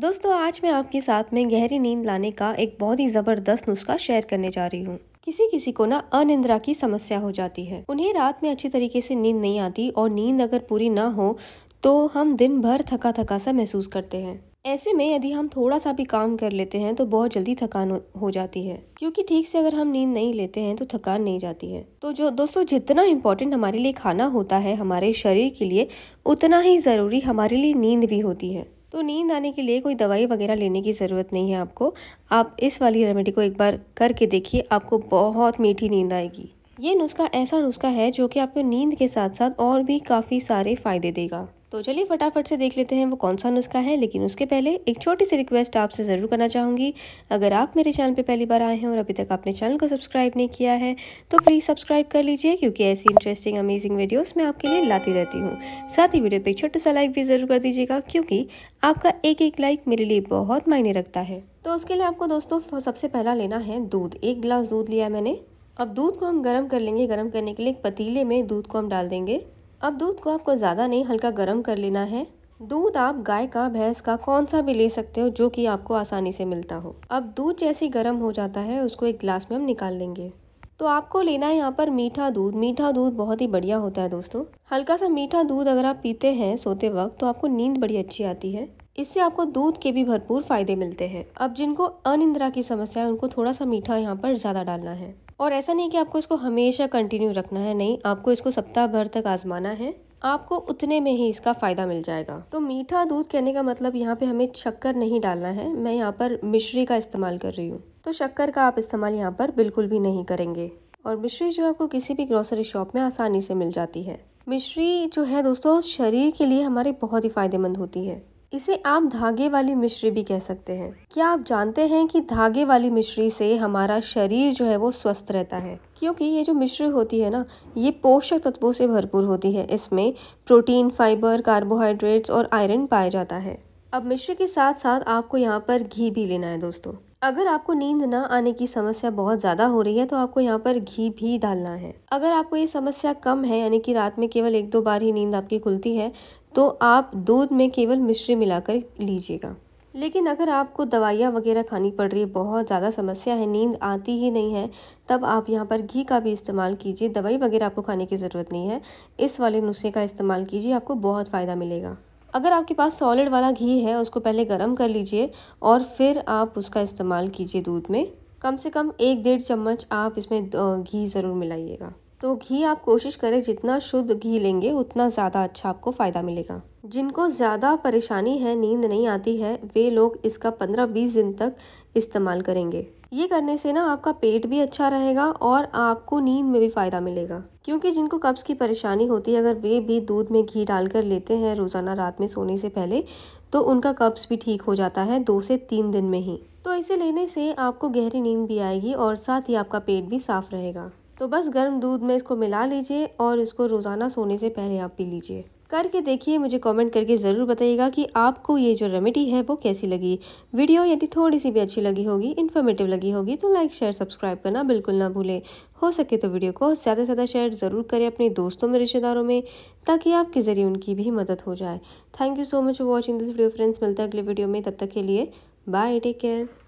दोस्तों आज मैं आपके साथ में गहरी नींद लाने का एक बहुत ही ज़बरदस्त नुस्खा शेयर करने जा रही हूँ किसी किसी को ना अनिंद्रा की समस्या हो जाती है उन्हें रात में अच्छी तरीके से नींद नहीं आती और नींद अगर पूरी ना हो तो हम दिन भर थका थका सा महसूस करते हैं ऐसे में यदि हम थोड़ा सा भी काम कर लेते हैं तो बहुत जल्दी थकान हो जाती है क्योंकि ठीक से अगर हम नींद नहीं लेते हैं तो थकान नहीं जाती है तो जो दोस्तों जितना इम्पोर्टेंट हमारे लिए खाना होता है हमारे शरीर के लिए उतना ही ज़रूरी हमारे लिए नींद भी होती है तो नींद आने के लिए कोई दवाई वगैरह लेने की ज़रूरत नहीं है आपको आप इस वाली रेमेडी को एक बार करके देखिए आपको बहुत मीठी नींद आएगी ये नुस्खा ऐसा नुस्खा है जो कि आपको नींद के साथ साथ और भी काफ़ी सारे फ़ायदे देगा तो चलिए फटाफट से देख लेते हैं वो कौन सा नुस्खा है लेकिन उसके पहले एक छोटी सी रिक्वेस्ट आपसे ज़रूर करना चाहूँगी अगर आप मेरे चैनल पे पहली बार आए हैं और अभी तक आपने चैनल को सब्सक्राइब नहीं किया है तो प्लीज़ सब्सक्राइब कर लीजिए क्योंकि ऐसी इंटरेस्टिंग अमेजिंग वीडियोज़ मैं आपके लिए लाती रहती हूँ साथ ही वीडियो पर छोटा सा लाइक भी ज़रूर कर दीजिएगा क्योंकि आपका एक एक लाइक मेरे लिए बहुत मायने रखता है तो उसके लिए आपको दोस्तों सबसे पहला लेना है दूध एक गिलास दूध लिया मैंने अब दूध को हम गर्म कर लेंगे गर्म करने के लिए एक पतीले में दूध को हम डाल देंगे अब दूध को आपको ज़्यादा नहीं हल्का गर्म कर लेना है दूध आप गाय का भैंस का कौन सा भी ले सकते हो जो कि आपको आसानी से मिलता हो अब दूध जैसे गर्म हो जाता है उसको एक ग्लास में हम निकाल लेंगे तो आपको लेना है यहाँ पर मीठा दूध मीठा दूध बहुत ही बढ़िया होता है दोस्तों हल्का सा मीठा दूध अगर आप पीते हैं सोते वक्त तो आपको नींद बड़ी अच्छी आती है इससे आपको दूध के भी भरपूर फायदे मिलते हैं अब जिनको अनिंद्रा की समस्या है उनको थोड़ा सा मीठा यहाँ पर ज़्यादा डालना है और ऐसा नहीं कि आपको इसको हमेशा कंटिन्यू रखना है नहीं आपको इसको सप्ताह भर तक आजमाना है आपको उतने में ही इसका फ़ायदा मिल जाएगा तो मीठा दूध कहने का मतलब यहाँ पे हमें शक्कर नहीं डालना है मैं यहाँ पर मिश्री का इस्तेमाल कर रही हूँ तो शक्कर का आप इस्तेमाल यहाँ पर बिल्कुल भी नहीं करेंगे और मिश्री जो आपको किसी भी ग्रोसरी शॉप में आसानी से मिल जाती है मिश्री जो है दोस्तों शरीर के लिए हमारे बहुत ही फ़ायदेमंद होती है इसे आप धागे वाली मिश्री भी कह सकते हैं क्या आप जानते हैं कि धागे वाली मिश्री से हमारा शरीर जो है वो स्वस्थ रहता है क्योंकि ये जो मिश्री होती है ना ये पोषक तत्वों से भरपूर होती है इसमें प्रोटीन फाइबर कार्बोहाइड्रेट्स और आयरन पाया जाता है अब मिश्री के साथ साथ आपको यहाँ पर घी भी लेना है दोस्तों अगर आपको नींद ना आने की समस्या बहुत ज़्यादा हो रही है तो आपको यहाँ पर घी भी डालना है अगर आपको ये समस्या कम है यानी कि रात में केवल एक दो बार ही नींद आपकी खुलती है तो आप दूध में केवल मिश्री मिलाकर लीजिएगा लेकिन अगर आपको दवाइयाँ वगैरह खानी पड़ रही है बहुत ज़्यादा समस्या है नींद आती ही नहीं है तब आप यहाँ पर घी का भी इस्तेमाल कीजिए दवाई वगैरह आपको खाने की ज़रूरत नहीं है इस वाले नुस्खे का इस्तेमाल कीजिए आपको बहुत फ़ायदा मिलेगा अगर आपके पास सॉलिड वाला घी है उसको पहले गर्म कर लीजिए और फिर आप उसका इस्तेमाल कीजिए दूध में कम से कम एक डेढ़ चम्मच आप इसमें घी ज़रूर मिलाइएगा तो घी आप कोशिश करें जितना शुद्ध घी लेंगे उतना ज़्यादा अच्छा आपको फ़ायदा मिलेगा जिनको ज़्यादा परेशानी है नींद नहीं आती है वे लोग इसका पंद्रह बीस दिन तक इस्तेमाल करेंगे ये करने से ना आपका पेट भी अच्छा रहेगा और आपको नींद में भी फ़ायदा मिलेगा क्योंकि जिनको कब्ज़ की परेशानी होती है अगर वे भी दूध में घी डालकर लेते हैं रोज़ाना रात में सोने से पहले तो उनका कब्ज़ भी ठीक हो जाता है दो से तीन दिन में ही तो इसे लेने से आपको गहरी नींद भी आएगी और साथ ही आपका पेट भी साफ रहेगा तो बस गर्म दूध में इसको मिला लीजिए और इसको रोज़ाना सोने से पहले आप पी लीजिए करके देखिए मुझे कमेंट करके ज़रूर बताइएगा कि आपको ये जो रेमेडी है वो कैसी लगी वीडियो यदि थोड़ी सी भी अच्छी लगी होगी इन्फॉर्मेटिव लगी होगी तो लाइक शेयर सब्सक्राइब करना बिल्कुल ना भूलें हो सके तो वीडियो को ज़्यादा से ज़्यादा शेयर ज़रूर करें अपने दोस्तों में रिश्तेदारों में ताकि आपके ज़रिए उनकी भी मदद हो जाए thank you so much for watching this video friends मिलते हैं अगले वीडियो में तब तक के लिए बाय टेक केयर